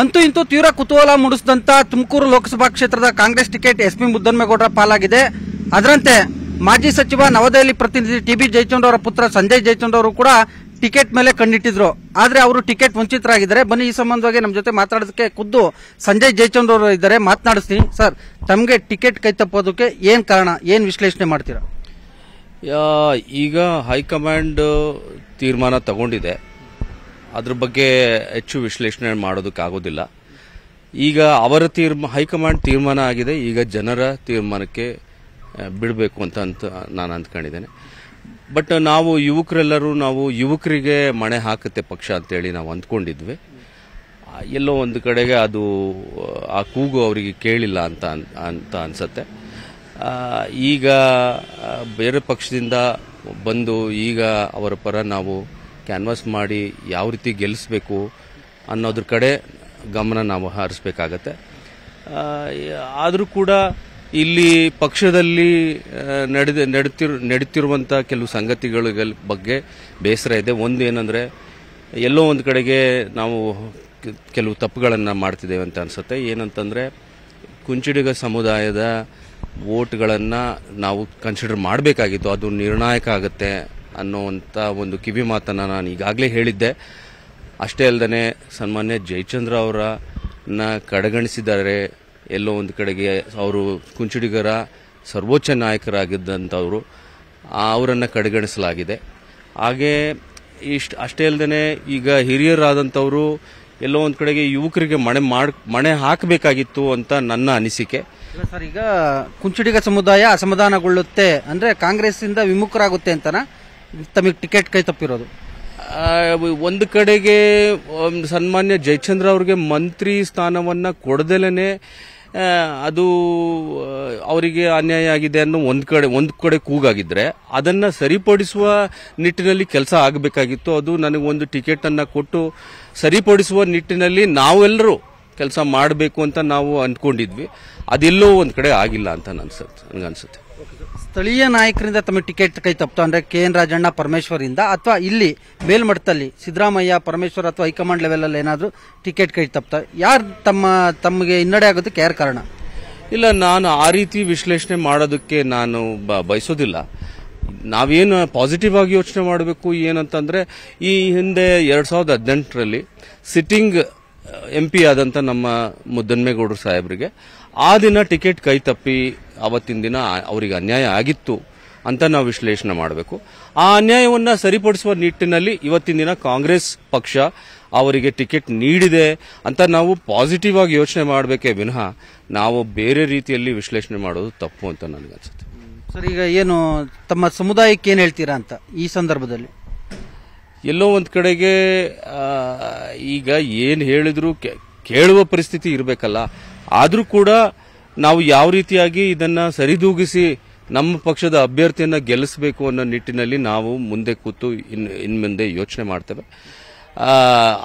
ಅಂತೂ ಇಂತೂ ತೀವ್ರ ಕುತೂಹಲ ಮೂಡಿಸಿದಂತ ತುಮಕೂರು ಲೋಕಸಭಾ ಕ್ಷೇತ್ರದ ಕಾಂಗ್ರೆಸ್ ಟಿಕೆಟ್ ಎಸ್ ಪಿ ಮುದ್ದನ್ಮೇಗೌಡರ ಪಾಲಾಗಿದೆ ಅದರಂತೆ ಮಾಜಿ ಸಚಿವ ನವದೆಹಲಿ ಪ್ರತಿನಿಧಿ ಟಿಬಿ ಜಯಚಂದ್ರ ಅವರ ಪುತ್ರ ಸಂಜಯ್ ಜಯಚಂದ್ರ ಅವರು ಕೂಡ ಟಿಕೆಟ್ ಮೇಲೆ ಕಣ್ಣಿಟ್ಟಿದ್ರು ಆದ್ರೆ ಅವರು ಟಿಕೆಟ್ ವಂಚಿತರಾಗಿದ್ದಾರೆ ಬನ್ನಿ ಈ ಸಂಬಂಧವಾಗಿ ನಮ್ಮ ಜೊತೆ ಮಾತಾಡೋದಕ್ಕೆ ಖುದ್ದು ಸಂಜಯ್ ಜಯಚಂದ್ರ ಅವರು ಇದ್ದಾರೆ ಮಾತನಾಡಿಸ್ತೀನಿ ಸರ್ ತಮಗೆ ಟಿಕೆಟ್ ಕೈ ತಪ್ಪೋದಕ್ಕೆ ಏನ್ ಕಾರಣ ಏನ್ ವಿಶ್ಲೇಷಣೆ ಮಾಡ್ತೀರಾ ಈಗ ಹೈಕಮಾಂಡ್ ತೀರ್ಮಾನ ತಗೊಂಡಿದೆ ಅದ್ರ ಬಗ್ಗೆ ಹೆಚ್ಚು ವಿಶ್ಲೇಷಣೆ ಮಾಡೋದಕ್ಕಾಗೋದಿಲ್ಲ ಈಗ ಅವರ ತೀರ್ಮ ಹೈಕಮಾಂಡ್ ತೀರ್ಮಾನ ಆಗಿದೆ ಈಗ ಜನರ ತೀರ್ಮಾನಕ್ಕೆ ಬಿಡಬೇಕು ಅಂತ ಅಂತ ನಾನು ಅಂದ್ಕೊಂಡಿದ್ದೇನೆ ಬಟ್ ನಾವು ಯುವಕರೆಲ್ಲರೂ ನಾವು ಯುವಕರಿಗೆ ಮಣೆ ಹಾಕುತ್ತೆ ಪಕ್ಷ ಅಂತೇಳಿ ನಾವು ಅಂದ್ಕೊಂಡಿದ್ವಿ ಎಲ್ಲೋ ಒಂದು ಕಡೆಗೆ ಅದು ಆ ಕೂಗು ಅವರಿಗೆ ಕೇಳಿಲ್ಲ ಅಂತ ಅಂತ ಅನಿಸತ್ತೆ ಈಗ ಬೇರೆ ಪಕ್ಷದಿಂದ ಬಂದು ಈಗ ಅವರ ಪರ ನಾವು ಕ್ಯಾನ್ವಾಸ್ ಮಾಡಿ ಯಾವ ರೀತಿ ಗೆಲ್ಲಿಸಬೇಕು ಅನ್ನೋದ್ರ ಕಡೆ ಗಮನ ನಾವು ಹರಿಸ್ಬೇಕಾಗತ್ತೆ ಆದರೂ ಕೂಡ ಇಲ್ಲಿ ಪಕ್ಷದಲ್ಲಿ ನಡೆದ ನಡೀತಿರು ನಡೀತಿರುವಂಥ ಕೆಲವು ಸಂಗತಿಗಳ ಬಗ್ಗೆ ಬೇಸರ ಇದೆ ಒಂದು ಏನಂದರೆ ಎಲ್ಲೋ ಒಂದು ಕಡೆಗೆ ನಾವು ಕೆಲವು ತಪ್ಪುಗಳನ್ನು ಮಾಡ್ತಿದ್ದೇವೆ ಅಂತ ಅನಿಸುತ್ತೆ ಏನಂತಂದರೆ ಕುಂಚಿಡಿಗ ಸಮುದಾಯದ ವೋಟ್ಗಳನ್ನು ನಾವು ಕನ್ಸಿಡರ್ ಮಾಡಬೇಕಾಗಿತ್ತು ಅದು ನಿರ್ಣಾಯಕ ಆಗುತ್ತೆ ಅನ್ನೋವಂಥ ಒಂದು ಕಿವಿ ಮಾತನ್ನು ನಾನು ಈಗಾಗಲೇ ಹೇಳಿದ್ದೆ ಅಷ್ಟೇ ಅಲ್ಲದೆ ಸನ್ಮಾನ್ಯ ಜಯಚಂದ್ರ ಅವರನ್ನ ಕಡೆಗಣಿಸಿದ್ದಾರೆ ಎಲ್ಲೋ ಒಂದು ಕಡೆಗೆ ಅವರು ಕುಂಚುಡಿಗರ ಸರ್ವೋಚ್ಚ ನಾಯಕರಾಗಿದ್ದಂಥವರು ಅವರನ್ನು ಕಡೆಗಣಿಸಲಾಗಿದೆ ಹಾಗೆ ಇಷ್ಟು ಅಷ್ಟೇ ಅಲ್ಲದೆ ಈಗ ಹಿರಿಯರಾದಂಥವರು ಎಲ್ಲೋ ಒಂದು ಕಡೆಗೆ ಯುವಕರಿಗೆ ಮಣೆ ಮಾಡಿ ಮಣೆ ಹಾಕಬೇಕಾಗಿತ್ತು ಅಂತ ನನ್ನ ಅನಿಸಿಕೆ ಸರ್ ಈಗ ಕುಂಚುಡಿಗ ಸಮುದಾಯ ಅಸಮಾಧಾನಗೊಳ್ಳುತ್ತೆ ಅಂದರೆ ಕಾಂಗ್ರೆಸ್ಸಿಂದ ವಿಮುಖರಾಗುತ್ತೆ ಅಂತನಾ ತಮಗೆ ಟಿಕೆಟ್ ಕೈ ತಪ್ಪಿರೋದು ಒಂದು ಕಡೆಗೆ ಸನ್ಮಾನ್ಯ ಜಯಚಂದ್ರ ಅವರಿಗೆ ಮಂತ್ರಿ ಸ್ಥಾನವನ್ನು ಕೊಡ್ದಲೇ ಅದು ಅವರಿಗೆ ಅನ್ಯಾಯ ಆಗಿದೆ ಅನ್ನೋ ಒಂದು ಕಡೆ ಒಂದು ಕಡೆ ಕೂಗಾಗಿದ್ರೆ ಅದನ್ನು ಸರಿಪಡಿಸುವ ನಿಟ್ಟಿನಲ್ಲಿ ಕೆಲಸ ಆಗಬೇಕಾಗಿತ್ತು ಅದು ನನಗೆ ಒಂದು ಟಿಕೆಟನ್ನು ಕೊಟ್ಟು ಸರಿಪಡಿಸುವ ನಿಟ್ಟಿನಲ್ಲಿ ನಾವೆಲ್ಲರೂ ಕೆಲಸ ಮಾಡಬೇಕು ಅಂತ ನಾವು ಅಂದ್ಕೊಂಡಿದ್ವಿ ಅದೆಲ್ಲೋ ಒಂದು ಕಡೆ ಆಗಿಲ್ಲ ಅಂತ ನನಗೆ ನನಗನ್ಸುತ್ತೆ ಸ್ಥಳೀಯ ನಾಯಕರಿಂದ ತಮಗೆ ಟಿಕೆಟ್ ಕೈ ತಪ್ಪಿತು ಅಂದ್ರೆ ಕೆ ಎನ್ ರಾಜಣ್ಣ ಪರಮೇಶ್ವರಿಂದ ಅಥವಾ ಇಲ್ಲಿ ಮೇಲ್ಮಟ್ಟದಲ್ಲಿ ಸಿದ್ದರಾಮಯ್ಯ ಪರಮೇಶ್ವರ್ ಅಥವಾ ಹೈಕಮಾಂಡ್ ಅಲ್ಲಿ ಏನಾದರೂ ಟಿಕೆಟ್ ಕೈ ತಪ್ಪ ಯಾರು ತಮ್ಮ ತಮಗೆ ಹಿನ್ನಡೆ ಆಗೋದಕ್ಕೆ ಯಾರು ಕಾರಣ ಇಲ್ಲ ನಾನು ಆ ರೀತಿ ವಿಶ್ಲೇಷಣೆ ಮಾಡೋದಕ್ಕೆ ನಾನು ಬಯಸೋದಿಲ್ಲ ನಾವೇನು ಪಾಸಿಟಿವ್ ಆಗಿ ಯೋಚನೆ ಮಾಡಬೇಕು ಏನಂತಂದ್ರೆ ಈ ಹಿಂದೆ ಎರಡ್ ಸಾವಿರದ ಹದಿನೆಂಟರಲ್ಲಿ ಸಿಟ್ಟಿಂಗ್ ಎಂ ಪಿ ಆದಂಥ ನಮ್ಮ ಮುದ್ದನ್ಮೇಗೌಡರು ಸಾಹೇಬರಿಗೆ ಆ ದಿನ ಟಿಕೆಟ್ ಕೈ ತಪ್ಪಿ ಅವತ್ತಿನ ದಿನ ಅವರಿಗೆ ಅನ್ಯಾಯ ಆಗಿತ್ತು ಅಂತ ನಾವು ವಿಶ್ಲೇಷಣೆ ಮಾಡಬೇಕು ಆ ಅನ್ಯಾಯವನ್ನು ಸರಿಪಡಿಸುವ ನಿಟ್ಟಿನಲ್ಲಿ ಇವತ್ತಿನ ದಿನ ಕಾಂಗ್ರೆಸ್ ಪಕ್ಷ ಅವರಿಗೆ ಟಿಕೆಟ್ ನೀಡಿದೆ ಅಂತ ನಾವು ಪಾಸಿಟಿವ್ ಆಗಿ ಯೋಚನೆ ಮಾಡಬೇಕೇ ವಿನಃ ನಾವು ಬೇರೆ ರೀತಿಯಲ್ಲಿ ವಿಶ್ಲೇಷಣೆ ಮಾಡೋದು ತಪ್ಪು ಅಂತ ನನಗನ್ಸುತ್ತೆ ಸರ್ ಈಗ ಏನು ತಮ್ಮ ಸಮುದಾಯಕ್ಕೆ ಏನು ಹೇಳ್ತೀರಾ ಅಂತ ಈ ಸಂದರ್ಭದಲ್ಲಿ ಎಲ್ಲೋ ಒಂದು ಕಡೆಗೆ ಈಗ ಏನು ಹೇಳಿದ್ರು ಕೇಳುವ ಪರಿಸ್ಥಿತಿ ಇರಬೇಕಲ್ಲ ಆದರೂ ಕೂಡ ನಾವು ಯಾವ ರೀತಿಯಾಗಿ ಇದನ್ನ ಸರಿದೂಗಿಸಿ ನಮ್ಮ ಪಕ್ಷದ ಅಭ್ಯರ್ಥಿಯನ್ನು ಗೆಲ್ಲಿಸಬೇಕು ಅನ್ನೋ ನಿಟ್ಟಿನಲ್ಲಿ ನಾವು ಮುಂದೆ ಕೂತು ಇನ್ ಮುಂದೆ ಯೋಚನೆ ಮಾಡ್ತೇವೆ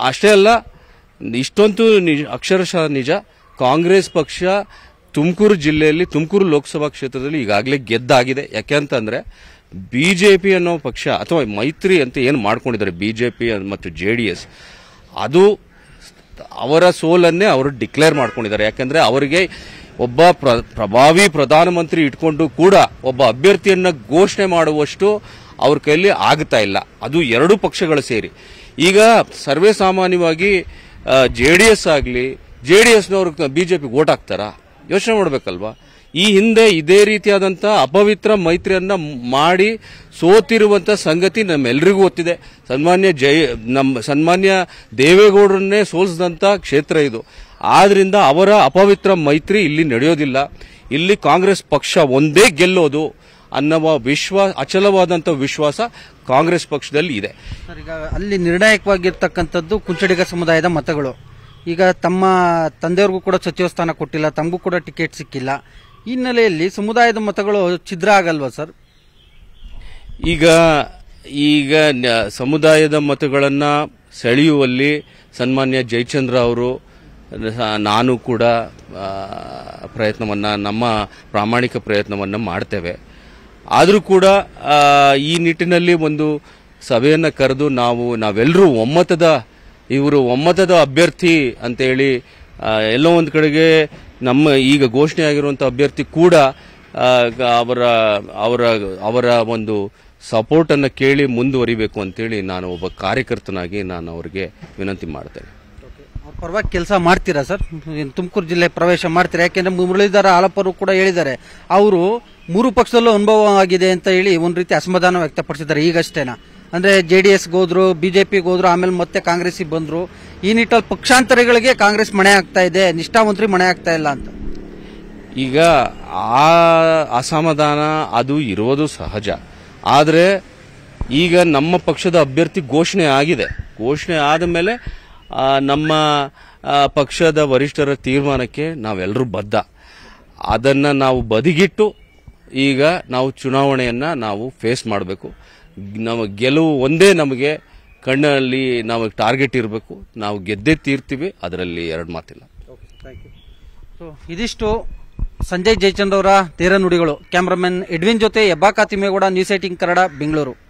ಅಷ್ಟೇ ಅಲ್ಲ ಇಷ್ಟೊಂದು ನಿಜ ಅಕ್ಷರಶಃ ನಿಜ ಕಾಂಗ್ರೆಸ್ ಪಕ್ಷ ತುಮಕೂರು ಜಿಲ್ಲೆಯಲ್ಲಿ ತುಮಕೂರು ಲೋಕಸಭಾ ಕ್ಷೇತ್ರದಲ್ಲಿ ಈಗಾಗಲೇ ಗೆದ್ದಾಗಿದೆ ಯಾಕೆ ಯಾಕೆಂತಂದ್ರೆ ಬಿಜೆಪಿ ಅನ್ನೋ ಪಕ್ಷ ಅಥವಾ ಮೈತ್ರಿ ಅಂತ ಏನು ಮಾಡ್ಕೊಂಡಿದ್ದಾರೆ ಬಿಜೆಪಿ ಮತ್ತು ಜೆ ಡಿ ಎಸ್ ಅದು ಅವರ ಸೋಲನ್ನೇ ಅವರು ಡಿಕ್ಲೇರ್ ಮಾಡ್ಕೊಂಡಿದ್ದಾರೆ ಯಾಕೆಂದರೆ ಅವರಿಗೆ ಒಬ್ಬ ಪ್ರಭಾವಿ ಪ್ರಧಾನಮಂತ್ರಿ ಇಟ್ಕೊಂಡು ಕೂಡ ಒಬ್ಬ ಅಭ್ಯರ್ಥಿಯನ್ನು ಘೋಷಣೆ ಮಾಡುವಷ್ಟು ಅವ್ರ ಕೈಯಲ್ಲಿ ಆಗ್ತಾ ಇಲ್ಲ ಅದು ಎರಡೂ ಪಕ್ಷಗಳು ಸೇರಿ ಈಗ ಸರ್ವೇ ಸಾಮಾನ್ಯವಾಗಿ ಜೆ ಡಿ ಎಸ್ ಆಗಲಿ J D J BJP vote ಹಾಕ್ತಾರಾ ಯೋಚನೆ ಮಾಡಬೇಕಲ್ವಾ ಈ ಹಿಂದೆ ಇದೇ ರೀತಿಯಾದಂಥ ಅಪವಿತ್ರ ಮೈತ್ರಿಯನ್ನ ಮಾಡಿ ಸೋತಿರುವಂಥ ಸಂಗತಿ ನಮ್ಮೆಲ್ಲರಿಗೂ ಗೊತ್ತಿದೆ ಸನ್ಮಾನ್ಯ ಜಯ ನಮ್ಮ ಸನ್ಮಾನ್ಯ ದೇವೇಗೌಡರನ್ನೇ ಸೋಲಿಸಿದಂಥ ಕ್ಷೇತ್ರ ಇದು ಆದ್ರಿಂದ ಅವರ ಅಪವಿತ್ರ ಮೈತ್ರಿ ಇಲ್ಲಿ ನಡೆಯೋದಿಲ್ಲ ಇಲ್ಲಿ ಕಾಂಗ್ರೆಸ್ ಪಕ್ಷ ಒಂದೇ ಗೆಲ್ಲೋದು ಅನ್ನುವ ವಿಶ್ವಾಸ ಅಚಲವಾದಂತಹ ವಿಶ್ವಾಸ ಕಾಂಗ್ರೆಸ್ ಪಕ್ಷದಲ್ಲಿ ಇದೆ ಈಗ ಅಲ್ಲಿ ನಿರ್ಣಾಯಕವಾಗಿರ್ತಕ್ಕಂಥದ್ದು ಕುಂಚಡಿಗ ಸಮುದಾಯದ ಮತಗಳು ಈಗ ತಮ್ಮ ತಂದೆಯವ್ರಿಗೂ ಕೂಡ ಸಚಿವ ಸ್ಥಾನ ಕೊಟ್ಟಿಲ್ಲ ತಮಗೂ ಕೂಡ ಟಿಕೆಟ್ ಸಿಕ್ಕಿಲ್ಲ ಈ ಹಿನ್ನೆಲೆಯಲ್ಲಿ ಸಮುದಾಯದ ಮತಗಳು ಛಿದ್ರ ಆಗಲ್ವಾ ಸರ್ ಈಗ ಈಗ ಸಮುದಾಯದ ಮತಗಳನ್ನು ಸೆಳೆಯುವಲ್ಲಿ ಸನ್ಮಾನ್ಯ ಜಯಚಂದ್ರ ಅವರು ನಾನು ಕೂಡ ಪ್ರಯತ್ನವನ್ನು ನಮ್ಮ ಪ್ರಾಮಾಣಿಕ ಪ್ರಯತ್ನವನ್ನು ಮಾಡ್ತೇವೆ ಆದರೂ ಕೂಡ ಈ ನಿಟ್ಟಿನಲ್ಲಿ ಒಂದು ಸಭೆಯನ್ನು ಕರೆದು ನಾವು ನಾವೆಲ್ಲರೂ ಒಮ್ಮತದ ಇವರು ಒಮ್ಮತದ ಅಭ್ಯರ್ಥಿ ಅಂತೇಳಿ ಎಲ್ಲೋ ಒಂದು ಕಡೆಗೆ ನಮ್ಮ ಈಗ ಘೋಷಣೆ ಅಭ್ಯರ್ಥಿ ಕೂಡ ಅವರ ಅವರ ಅವರ ಒಂದು ಸಪೋರ್ಟನ್ನು ಕೇಳಿ ಮುಂದುವರಿಬೇಕು ಅಂತೇಳಿ ನಾನು ಒಬ್ಬ ಕಾರ್ಯಕರ್ತನಾಗಿ ನಾನು ಅವರಿಗೆ ವಿನಂತಿ ಮಾಡ್ತೇನೆ ಪರವಾಗಿ ಕೆಲಸ ಮಾಡ್ತೀರಾ ಸರ್ ತುಮಕೂರು ಜಿಲ್ಲೆ ಪ್ರವೇಶ ಮಾಡ್ತೀರಾ ಯಾಕೆಂದ್ರೆ ಮುರಳೀಧರ ಆಲಪ್ಪರು ಕೂಡ ಹೇಳಿದ್ದಾರೆ ಅವರು ಮೂರು ಪಕ್ಷದಲ್ಲೂ ಅನುಭವ ಆಗಿದೆ ಅಂತ ಹೇಳಿ ಒಂದು ರೀತಿ ಅಸಮಾಧಾನ ವ್ಯಕ್ತಪಡಿಸಿದ್ದಾರೆ ಈಗಷ್ಟೇನಾ ಅಂದ್ರೆ ಜೆ ಡಿ ಎಸ್ಗೆ ಹೋದ್ರು ಬಿಜೆಪಿಗೆ ಹೋದ್ರು ಆಮೇಲೆ ಮತ್ತೆ ಕಾಂಗ್ರೆಸ್ಸಿಗೆ ಬಂದ್ರು ಈ ನಿಟ್ಟಲ್ಲಿ ಪಕ್ಷಾಂತರಗಳಿಗೆ ಕಾಂಗ್ರೆಸ್ ಮಣೆ ಆಗ್ತಾ ಇದೆ ನಿಷ್ಠಾವಂತರಿ ಮಣೆ ಆಗ್ತಾ ಇಲ್ಲ ಅಂತ ಈಗ ಆ ಅಸಮಾಧಾನ ಅದು ಇರುವುದು ಸಹಜ ಆದರೆ ಈಗ ನಮ್ಮ ಪಕ್ಷದ ಅಭ್ಯರ್ಥಿ ಘೋಷಣೆ ಆಗಿದೆ ಘೋಷಣೆ ಆದ ಮೇಲೆ ನಮ್ಮ ಪಕ್ಷದ ವರಿಷ್ಠರ ತೀರ್ಮಾನಕ್ಕೆ ನಾವೆಲ್ಲರೂ ಬದ್ಧ ಅದನ್ನು ನಾವು ಬದಿಗಿಟ್ಟು ಈಗ ನಾವು ಚುನಾವಣೆಯನ್ನು ನಾವು ಫೇಸ್ ಮಾಡಬೇಕು ನಮ್ಮ ಗೆಲುವು ಒಂದೇ ನಮಗೆ ಕಣ್ಣಲ್ಲಿ ನಾವು ಟಾರ್ಗೆಟ್ ಇರಬೇಕು ನಾವು ಗೆದ್ದೇ ತೀರ್ತೀವಿ ಅದರಲ್ಲಿ ಎರಡು ಮಾತಿಲ್ಲ ಸೊ ಇದಿಷ್ಟು ಸಂಜಯ್ ಜಯಚಂದ್ರವರ ಅವರ ತೀರ ನುಡಿಗಳು ಕ್ಯಾಮ್ರಾಮನ್ ಎಡ್ವಿನ್ ಜೊತೆ ಯಬ್ಬಾ ತಿಮ್ಮೇಗೌಡ ನ್ಯೂಸ್ ಏಟಿಂಗ್ ಕನ್ನಡ ಬೆಂಗಳೂರು